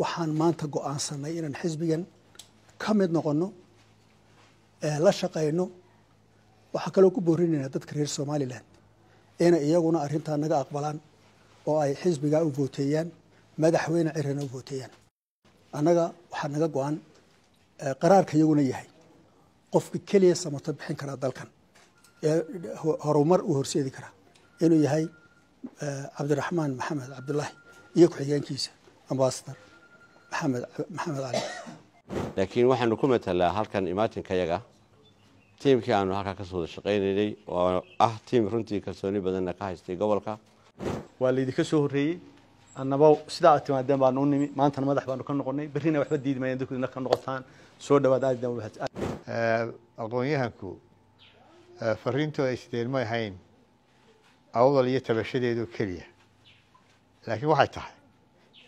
waxaan maanta go-aansanay inaan xisbigan ka mid noqonno la shaqayno waxaa kaloo ku boorinaynaa dadka reer somalilan inay iyaguna arrintaa naga aqbalaan oo ay xisbigaa u vooteeyaan madaxweyne cirana u vooteeyaan annaga waxaa naga go-an qaraarka iyaguna yahay qofka keliya samato bixin karaa dalkan ee horumar u horseedi karaa inuu yahay cabdiraxmaan maxamed cabdulaahi iyo ku-xigeenkiisa ambasadar maxamed maxamed cali laakiin waxaanu ku matalaa halkan imaatinkayaga tiimkii aanu halkaa kasoo wada shaqaynaynay oo ah tiim runtii kalsooni badanna ka haystay gobolka waa laydinka soo horreeyey annaba sidaa aad timaadeen baanu u nimi maantana madax baanu ka noqonnay berrina waxba diidi maayeen dadkuna ka noqotaan soo dhawaad aaddan u eh, aqoon-yahanku eh, fariintoo ay sideen ma ahayn awdal iyo tabashadeedu keliya laakiin waxay tahay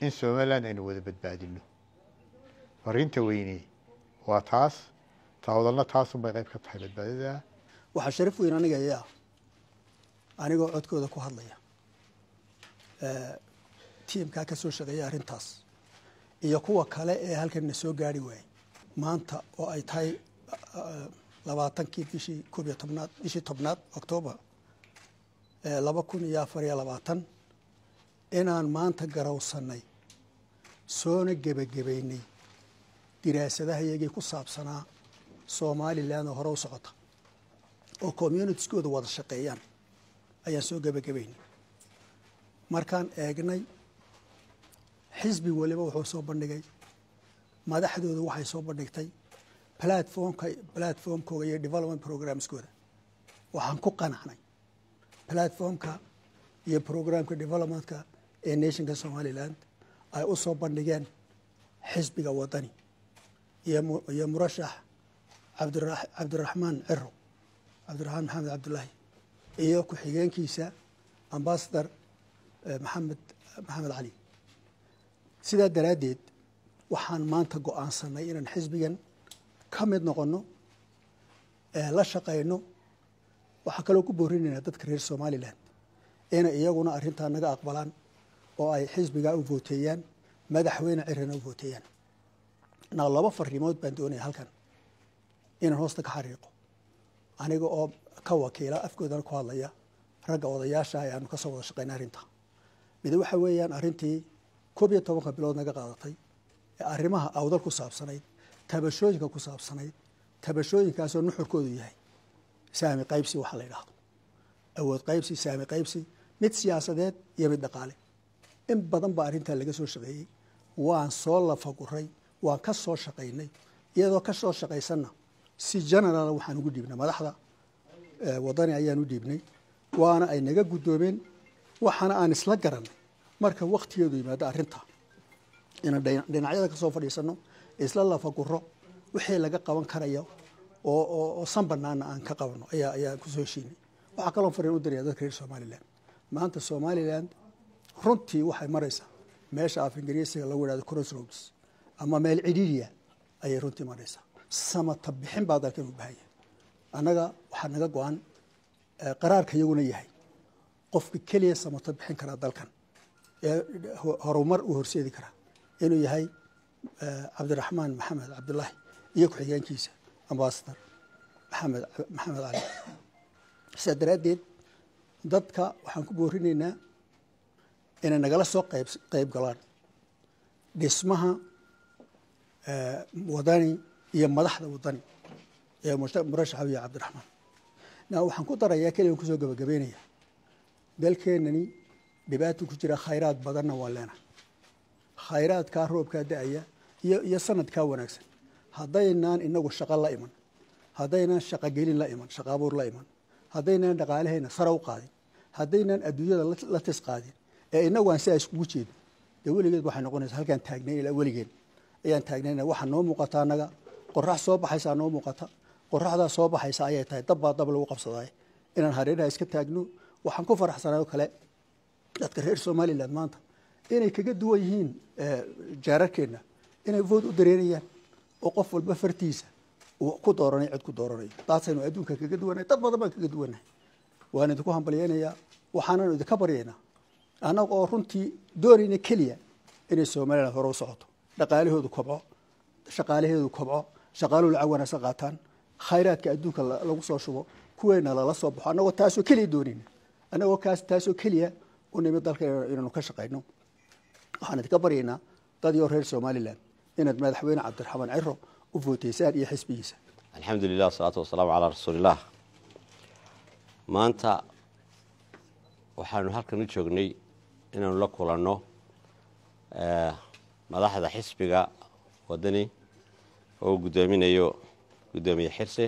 in somalilan aynu wada badbaadino fariinta weyne waa taas taawadalna taasunbay qayb ka tahay badbaadada waxaa sharaf weyn aniga ii ah. anigoo codkooda ku hadlaya tiimkaa ka soo shaqeeya arrintaas iyo kuwa kale ee halkanna soo gaari waayey maanta oo ay tahay labaatankii bishii koob iyo tobnaad bishii tobnaad octoobar laba kun iyo afar iyo labaatan inaan maanta garowsannay soona gebagabaynay diraasadaha iyagii ku saabsanaa somalilanoo hore u socota oo communitiskooda wada shaqeeyaan ayaan soo gebagabaynay markaan eegnay xisbi waliba wuxuu soo bandhigay madaxdooda waxay soo bandhigtay platformka platformkooda iyo development programskooda waxaan ku qanacnay platformka iyo programka developmentka ee nationka somaliland ay u soo bandhigeen xisbiga wadani iyo murashax cabdiraxmaan ciro cabdiraxmaan maxamed cabdulaahi iyo ku-xigeenkiisa ambasadar maxamed maxamed cali sidaa daraaddeed waxaan maanta go-aansanay inaan xisbigan ka mid noqonno ee la shaqayno waxaa kaloo ku boorinaynaa dadka reer somaliland inay iyaguna arrintaa naga aqbalaan oo ay xisbigaa u vooteeyaan madaxweyne cirana u vooteeyaan naa laba fariimood baan doonaya halkan inaan hoosta ka xariiqo aniga oo ka wakiila afkoodana ku hadlaya ragga odayaasha ee kasoo wada shaqeyna arrinta mid waxa weeyaan arrintii koob iyo tobanka bilood naga qaadatay ee arrimaha awdal ku saabsanayd tabashooyinka ku saabsanayd tabashooyinkaasoo nuxurkoodu yahay saami qaybsi waxa la yidhaahdo awood qaybsi saami qaybsi mid siyaasadeed iyo mid dhaqaale in badan baa arrintaa laga soo shaqeeyey waan soo lafaguray waan ka soo shaqaynay iyadoo ka soo shaqaysanna si generala waxaan ugu dhiibnay madaxda eh, wadani ayaan u dhiibnay waana ay naga guddoomeen waxaana aan isla garanay marka wakhtigeedu yimaado arrinta inaan dhinacyada ka soo isla lafaguro wixii laga qaban karaya oo san banaana aan ka qabanno ayaa kusoo heshiinay waxaa kaloo fariin u diraya dadka reer somalilan maanta somalilan runtii waxay maraysaa meesha af ingiriisiga lagu yidhahdo crossroads ama meel cidhiiriya ayay runtii maraysaa samata bixin baa dalkan u baahan yahay annaga waxaa naga go-an eh, qaraarka iyaguna yahay qofka keliya samato bixin karaa dalkan ee eh, horumar u horseedi karaa inuu yahay eh, cabdiraxmaan maxamed cabdulaahi iyo ku-xigeenkiisa ambasadar maxamed maxamed cali sidaa daraaddeed dadka waxaan ku boorinaynaa inay nagala soo qayb galaan dhismaha eh, wadani iyo madaxda wadani ee murashax abiy cabdiraxmaan waxaan ku darayaa keligan kusoo gabagabeynaya dalkeenani dhibaata ku jira khayraad badanna waa leena khayraadkaa roobkaa da-aya iyo sanadkaa wanaagsan haddaynaan inagu shaqo la iman haddaynaan shaqogelin la iman shaqaabuur la iman haddaynaan dhaqaalaheena sara qaadin haddaynaan adduunyada la tis qaadin inagu aan sidaa iskugu jeedno dee weligeed waxay noqonaysa halkaan taagnayn ilaa weligeed ayaan taagnayna waxaa noo muuqata annaga qorax soo baxaysaa noo muuqata qoraxdaa soo baxaysa ayay tahay dabbaa dab lagu qabsadaay inaan hareeraha iska taagno waxaan ku faraxsanay oo kale dadka reer somalilan maanta inay kaga duwan yihiin jaararkeenna inay vood u dareerayaan oo qof walba fartiisa uu ku dooranay cid ku dooranayo taasaynu adduunka kaga duwannahay dad badan baan kaga duwannahay waan idinku hambalyeynayaa waxaanan idinka baryaynaa annaga oo runtii doonayna keliya inay somalilan hore u socoto dhaqaalahoodu kobco shaqaalaheedu kobco shaqaaluhu lacag wanaagsan qaataan khayraadka adduunka lagu soo shubo kuweyna lala soo baxo annagoo taasoo keliya doonayna annagoo kaas taasoo keliya u nimid dalka inaynu ka shaqayno waxaan idinka baryaynaa dadii reer somalilan inaad madaxweyne cabdiraxmaan ciro u footeysaan iyo xisbigiisa alxamdu lilah wasalaatu wasalaamu calaa rasuulillaah maanta waxaanu halkan u joognay inaanu la kulanno eh, madaxda xisbiga wadani oo gudoominayo gudoomiye xirse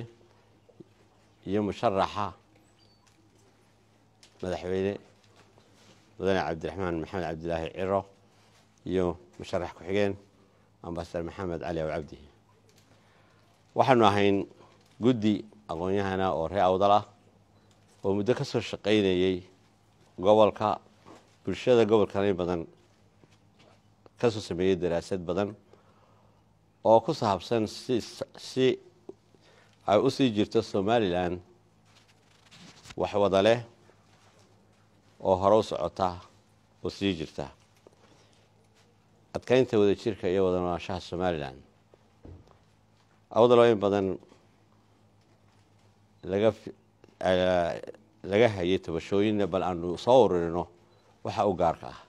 iyo musharaxa madaxweyne mudane cabdiraxmaan maxamed cabdilaahi ciro iyo musharax ku-xigeen ambasadar maxamed cali aw cabdi waxaanu ahayn guddi aqoon-yahana oo ree awdal ah oo muddo ka soo shaqaynayey gobolka bulshada gobolkan in badan kasoo sameeyey daraasad badan oo ku saabsan si si ay u sii jirto somalilan waxwada leh oo hore u socota oo sii jirta adkaynta wadajirka iyo wadanaanshaha somalilan awdaloo in badan laga eh, laga hayay tabashooyinna bal aanu soo ururino waxa u gaarka ah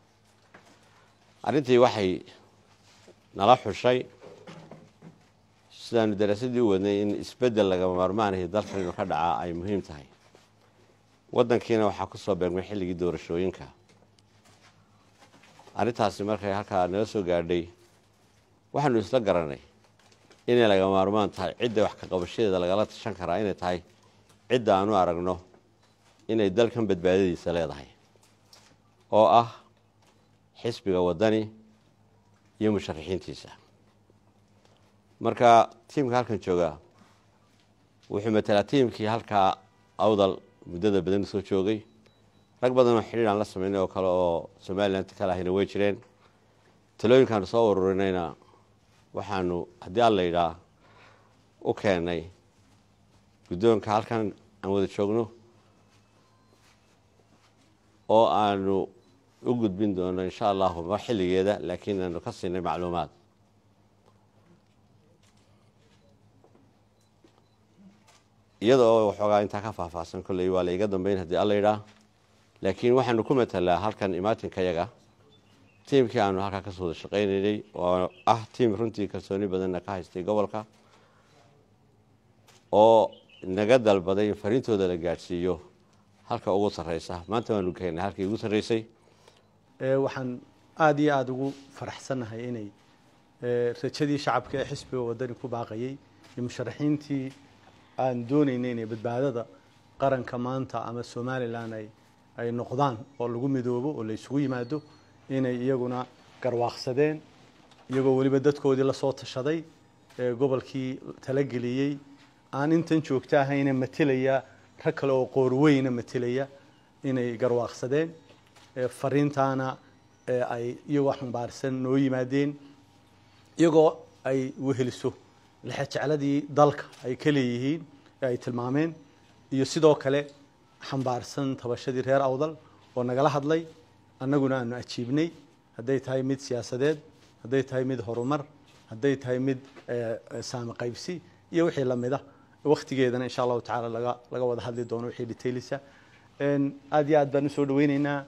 arrintii waxay nala xushay sidaanu daraasadii u wadnay in isbedel lagama maarmaanahi dalkan inuu ka dhacaa ay muhiim tahay wadankiina waxaa ku soo beegmay xilligii doorashooyinka arrintaasi markay halkaa nala soo gaadhay waxaanu isla garanay inay lagama maarmaan tahay cidda wax ka qabashadeeda lagala tashan karaa inay tahay cidda aanu aragno inay dalkan badbaadadiisa leedahay oo ah xisbiga wadani iyo musharixiintiisa marka tiimka halkan jooga wuxuu matalaa tiimkii halkaa awdal muddada badan soo joogay rag badanoo xidhiir aan la samaynay oo kale oo somalilan kalahayna way jireen talooyinkaanu soo ururinayna waxaanu haddii alla yidhaa u keenay guddoonka halkan aan wada joogno oo aanu u gudbin doono insha allahuma xilligeeda laakiin aanu ka siinay macluumaad iyadoo waxoogaa intaa ka faahfaahsan kolley waa la iga dambeyn haddii alla yidhaah laakiin waxaanu ku matalaa halkan imaatinka tiimkii aanu halkaa kasoo wada shaqaynaynay oo ah tiim runtii kalsooni badanna ka haystay gobolka oo naga dalbaday in fariintooda la gaadhsiiyo halka ugu sarreysa maanta waanu keennay halkii ugu sarreysay Eh, waxaan aada iyo aada ugu faraxsannahay inay eh, rajadii shacabka ee xisbiga wadani ku baaqayay iyo musharaxiintii aan doonayna inay badbaadada qaranka maanta ama somalilan ay ay noqdaan oo lagu midoobo oo la isugu yimaado inay iyaguna garwaaqsadeen iyagoo weliba dadkoodii lasoo tashaday ee eh, gobolkii talageliyey aan intan joogto ahayna matelaya rag kale oo qoorweyna matilaya inay garwaaqsadeen fariintaana ay iyagoo xambaarsan noo yimaadeen iyagoo ay weheliso lexejecladii dalka ay ka leeyihiin ee ay tilmaameen iyo sidoo kale xambaarsan tabashadii reer awdal oo nagala hadlay annaguna aanu ajiibnay hadday tahay mid siyaasadeed hadday tahay mid horumar hadday tahay mid saami qaybsi iyo wixii lamida ah. waktigeedana insha allahu tacala laga laga wada hadli doono wixii detailisa aada iyo aad baan usoo dhaweyneynaa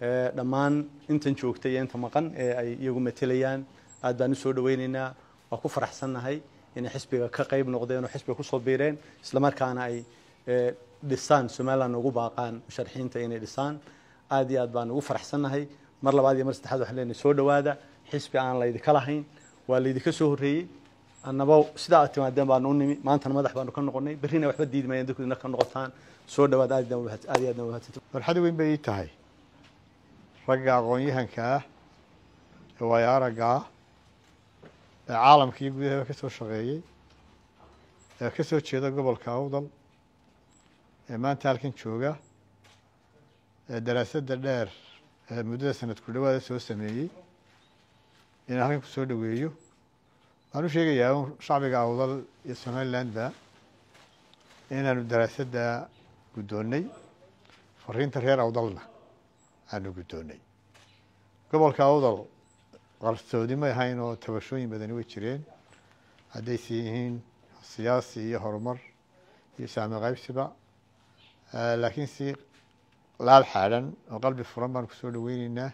Eh, dhammaan intan joogta iyo inta maqan ee eh, ay iyagu matelayaan aad baan usoo dhaweynaynaa waa ku faraxsannahay inay xisbiga ka qayb noqdeen oo xisbiga kusoo biireen islamarkaana ay eh, dhisaan somaliland ugu baaqaan musharixiinta inay dhisaan aad iyo aad baan ugu faraxsannahay mar labaad iyo mar saddexaad waxaan leenahay soo dhowaada xisbi aan laydinka lahayn waa laydinka soo horreeyey annaba sidaa aad timaadeen baanu u nimi maantana madax baanu ka noqonnay berrina waxba diidmayeen dadku idinka noqotaan soo dhawaad aad iyo aad baan farxad weyn bay ii tahay ragga aqoon ah ee waayo aragga ah ee caalamkii gudahaba ka soo shaqeeyey ee ka soo jeeda gobolka awdal ee maanta halkan jooga ee daraasadda dheer ee muddada sanad ku dhawaada soo sameeyey inaan halkan kusoo dhoweeyo waxaan u sheegayaa un shacbiga awdal iyo somalilandba inaanu daraasadda guddoonnay fariinta reer awdalna aanu doonay gobolka awdal qarsoodimay ahayn oo tabashooyin badani way jireen haddaysi yihiin siyaasi iyo horumar iyo saami qaybsiba laakiin si laal xaadhan oo qalbi furan baan kusoo dhaweyneynaa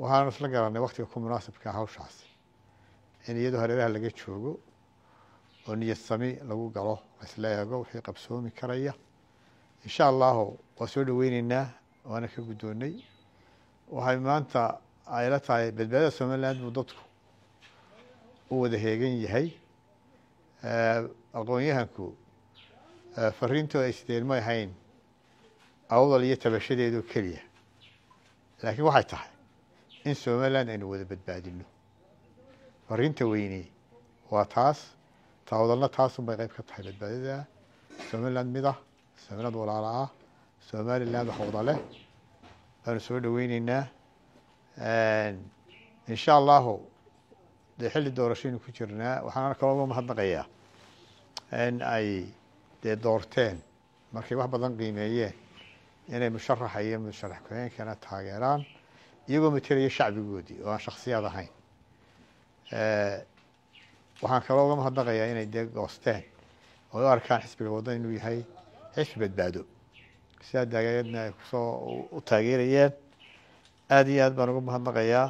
waxaanu isla garanay waktiga ku munaasibkaa hawshaasi in iyadoo hareeraha laga joogo oo niyad sami lagu galo la eego wixii qabsoomi karaya insha allahu waa soo dhaweyneynaa waana ka guddoonnay waxay maanta ayla tahay badbaadada somaliland buu dadku u wada heegan yahay aqoon-yahanku ay sideen may ahayn awdal iyo tabashadeedoo keliya laakiin waxay tahay in somaliland aynu wada badbaadinno fariinta weyne waa taas taawdalna taasunbay qayb ka tahay badbaadada somaliland mid ah somaliland walaala ah somalilan wax wada leh waanu soo dhoweyneynaa insha allahu dee xilli doorashaynu ku jirnaa waxaana kalooga mahadnaqayaa in ay dee doorteen markay wax badan qiimeeyeen inay musharaxa iyo musharax ku taageeraan iyagoo materaya shacbigoodii oo aan shaksiyaad ahayn eh, waxaan uga mahadnaqayaa inay dee goosteen oo u arkaan xisbiga wadda inuu yahay xisbi badbaado sidaa daagaeedna ay kusoo u taageerayeen aada iyo aad baan ugu mahadnaqayaa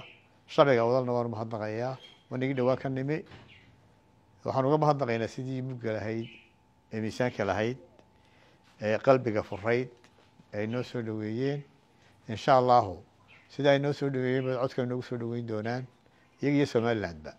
shabiga wadalna waan umahadnaqayaa waan igi dhawaa ka nimi waxaan uga mahadnaqaynaa sidii mugga lahayd ee miisaanka lahayd ee qalbiga furayd ay noo soo dhaweeyeen insha allahu sida ay noo soo dhaweeyeen baad codka inoogu soo dhaweyn doonaan iyaga iyo somalilandba